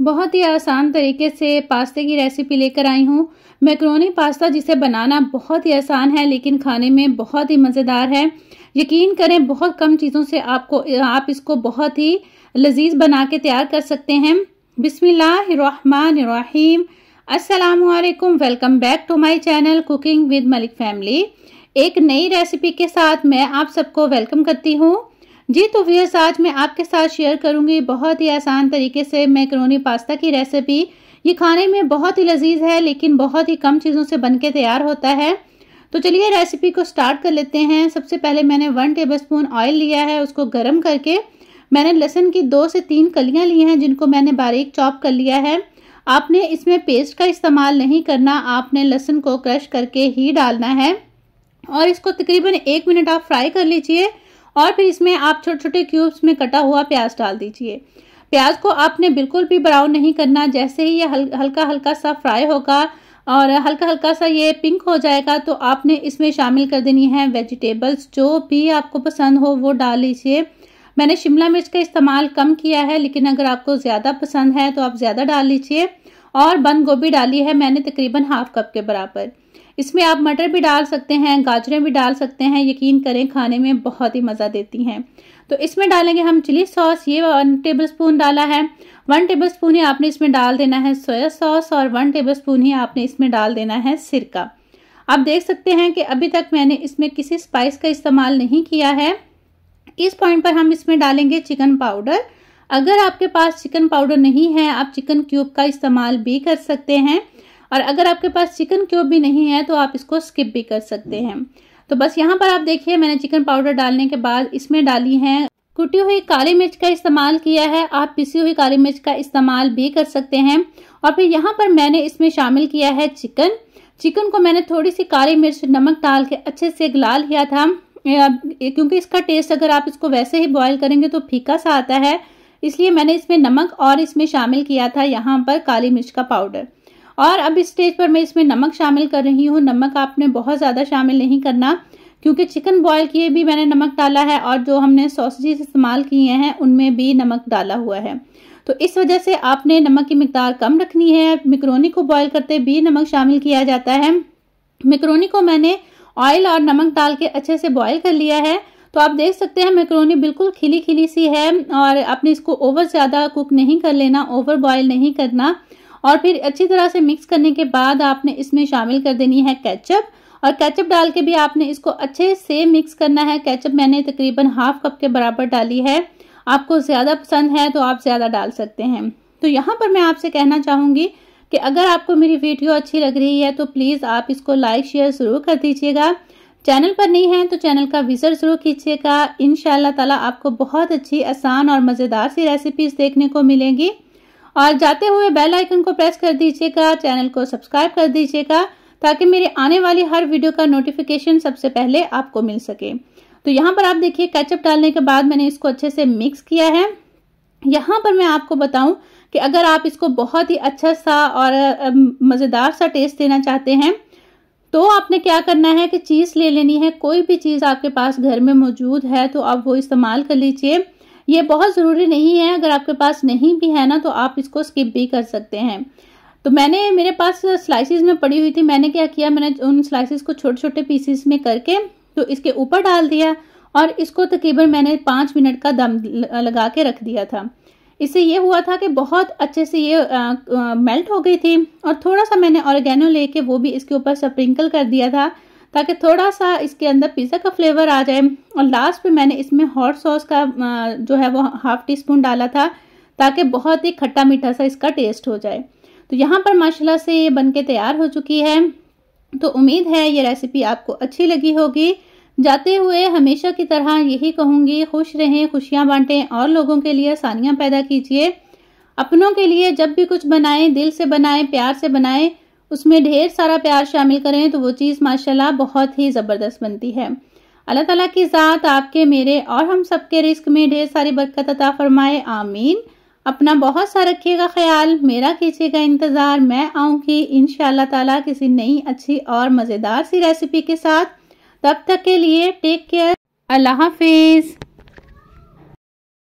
बहुत ही आसान तरीके से पास्ते की रेसिपी लेकर आई हूँ मैक्रोनी पास्ता जिसे बनाना बहुत ही आसान है लेकिन खाने में बहुत ही मज़ेदार है यकीन करें बहुत कम चीज़ों से आपको आप इसको बहुत ही लजीज बना के तैयार कर सकते हैं बिसमीम असलकम welcome back to my channel cooking with Malik family एक नई रेसिपी के साथ मैं आप सबको वेलकम करती हूँ जी तो व्यूअर्स आज मैं आपके साथ शेयर करूंगी बहुत ही आसान तरीके से मैक्रोनी पास्ता की रेसिपी ये खाने में बहुत ही लजीज है लेकिन बहुत ही कम चीज़ों से बन के तैयार होता है तो चलिए रेसिपी को स्टार्ट कर लेते हैं सबसे पहले मैंने वन टेबल स्पून ऑयल लिया है उसको गर्म करके मैंने लहसुन की दो से तीन कलियाँ ली हैं जिनको मैंने बारीक चॉप कर लिया है आपने इसमें पेस्ट का इस्तेमाल नहीं करना आपने लहसुन को क्रश करके ही डालना है और इसको तकरीबन एक मिनट आप फ्राई कर लीजिए और फिर इसमें आप छोटे छोटे क्यूब्स में कटा हुआ प्याज डाल दीजिए प्याज को आपने बिल्कुल भी ब्राउन नहीं करना जैसे ही ये हल, हल्का हल्का सा फ्राई होगा और हल्का हल्का सा ये पिंक हो जाएगा तो आपने इसमें शामिल कर देनी है वेजिटेबल्स जो भी आपको पसंद हो वो डाल लीजिए मैंने शिमला मिर्च का इस्तेमाल कम किया है लेकिन अगर आपको ज़्यादा पसंद है तो आप ज़्यादा डाल लीजिए और बंद गोभी डाली है मैंने तकरीबन हाफ कप के बराबर इसमें आप मटर भी डाल सकते हैं गाजरें भी डाल सकते हैं यकीन करें खाने में बहुत ही मज़ा देती हैं तो इसमें डालेंगे हम चिली सॉस ये वन टेबल स्पून डाला है वन टेबल स्पून ही आपने इसमें डाल देना है सोया सॉस और वन टेबल स्पून ही आपने इसमें डाल देना है सिरका आप देख सकते हैं कि अभी तक मैंने इसमें किसी स्पाइस का इस्तेमाल नहीं किया है इस पॉइंट पर हम इसमें डालेंगे चिकन पाउडर अगर आपके पास चिकन पाउडर नहीं है आप चिकन क्यूब का इस्तेमाल भी कर सकते हैं और अगर आपके पास चिकन क्यूब भी नहीं है तो आप इसको स्किप भी कर सकते हैं तो बस यहाँ पर आप देखिए मैंने चिकन पाउडर डालने के बाद इसमें डाली है कुटी हुई काली मिर्च का इस्तेमाल किया है आप पिसी हुई काली मिर्च का इस्तेमाल भी कर सकते हैं और फिर यहाँ पर मैंने इसमें शामिल किया है चिकन चिकन को मैंने थोड़ी सी काली मिर्च नमक डाल के अच्छे से गला लिया था क्योंकि इसका टेस्ट अगर आप इसको वैसे ही बॉईल करेंगे तो फीका सा आता है इसलिए मैंने इसमें नमक और इसमें शामिल किया था यहाँ पर काली मिर्च का पाउडर और अब इस स्टेज पर मैं इसमें नमक शामिल कर रही हूँ नमक आपने बहुत ज़्यादा शामिल नहीं करना क्योंकि चिकन बॉयल किए भी मैंने नमक डाला है और जो हमने सॉसेजेस इस्तेमाल किए हैं उनमें भी नमक डाला हुआ है तो इस वजह से आपने नमक की मकदार कम रखनी है मिक्रोनी को बॉयल करते भी नमक शामिल किया जाता है मिक्रोनी को मैंने ऑयल और नमक डाल के अच्छे से बॉयल कर लिया है तो आप देख सकते हैं मैक्रोनी बिल्कुल खिली खिली सी है और आपने इसको ओवर ज़्यादा कुक नहीं कर लेना ओवर बॉयल नहीं करना और फिर अच्छी तरह से मिक्स करने के बाद आपने इसमें शामिल कर देनी है कैचअप और कैचअप डाल के भी आपने इसको अच्छे से मिक्स करना है कैचअप मैंने तकरीबन हाफ कप के बराबर डाली है आपको ज़्यादा पसंद है तो आप ज़्यादा डाल सकते हैं तो यहाँ पर मैं आपसे कहना चाहूंगी कि अगर आपको मेरी वीडियो अच्छी लग रही है तो प्लीज़ आप इसको लाइक शेयर ज़रूर कर दीजिएगा चैनल पर नहीं है तो चैनल का विज़िट ज़रूर कीजिएगा इन ताला आपको बहुत अच्छी आसान और मज़ेदार सी रेसिपीज़ देखने को मिलेंगी और जाते हुए बेल आइकन को प्रेस कर दीजिएगा चैनल को सब्सक्राइब कर दीजिएगा ताकि मेरे आने वाली हर वीडियो का नोटिफिकेशन सबसे पहले आपको मिल सके तो यहाँ पर आप देखिए कैचअप डालने के बाद मैंने इसको अच्छे से मिक्स किया है यहाँ पर मैं आपको बताऊं कि अगर आप इसको बहुत ही अच्छा सा और मज़ेदार सा टेस्ट देना चाहते हैं तो आपने क्या करना है कि चीज़ ले लेनी है कोई भी चीज़ आपके पास घर में मौजूद है तो आप वो इस्तेमाल कर लीजिए ये बहुत ज़रूरी नहीं है अगर आपके पास नहीं भी है ना तो आप इसको स्किप भी कर सकते हैं तो मैंने मेरे पास स्लाइसिस में पड़ी हुई थी मैंने क्या किया मैंने उन स्लाइसिस को छोटे छोटे पीसीस में करके तो इसके ऊपर डाल दिया और इसको तकरीबन मैंने पाँच मिनट का दम लगा के रख दिया था इससे ये हुआ था कि बहुत अच्छे से ये आ, आ, मेल्ट हो गई थी और थोड़ा सा मैंने ऑर्गेनो लेके वो भी इसके ऊपर स्प्रिंकल कर दिया था ताकि थोड़ा सा इसके अंदर पिज़्ज़ा का फ्लेवर आ जाए और लास्ट में मैंने इसमें हॉट सॉस का जो है वो हाफ़ टी स्पून डाला था ताकि बहुत ही खट्टा मीठा सा इसका टेस्ट हो जाए तो यहाँ पर माशाल्लाह से ये के तैयार हो चुकी है तो उम्मीद है ये रेसिपी आपको अच्छी लगी होगी जाते हुए हमेशा की तरह यही कहूँगी खुश रहें खुशियाँ बांटें और लोगों के लिए आसानियाँ पैदा कीजिए अपनों के लिए जब भी कुछ बनाएं दिल से बनाएं प्यार से बनाएं उसमें ढेर सारा प्यार शामिल करें तो वो चीज़ माशाल्लाह बहुत ही ज़बरदस्त बनती है अल्लाह ताला की ज़ात आपके मेरे और हम सबके रिस्क में ढेर सारी बरकत अता फरमाए आमीन अपना बहुत सा रखिएगा ख्याल मेरा कीजिएगा इंतज़ार मैं आऊँगी इन ताला किसी नई अच्छी और मज़ेदार सी रेसिपी के साथ तब तक के लिए टेक केयर अल्लाह हाफिज़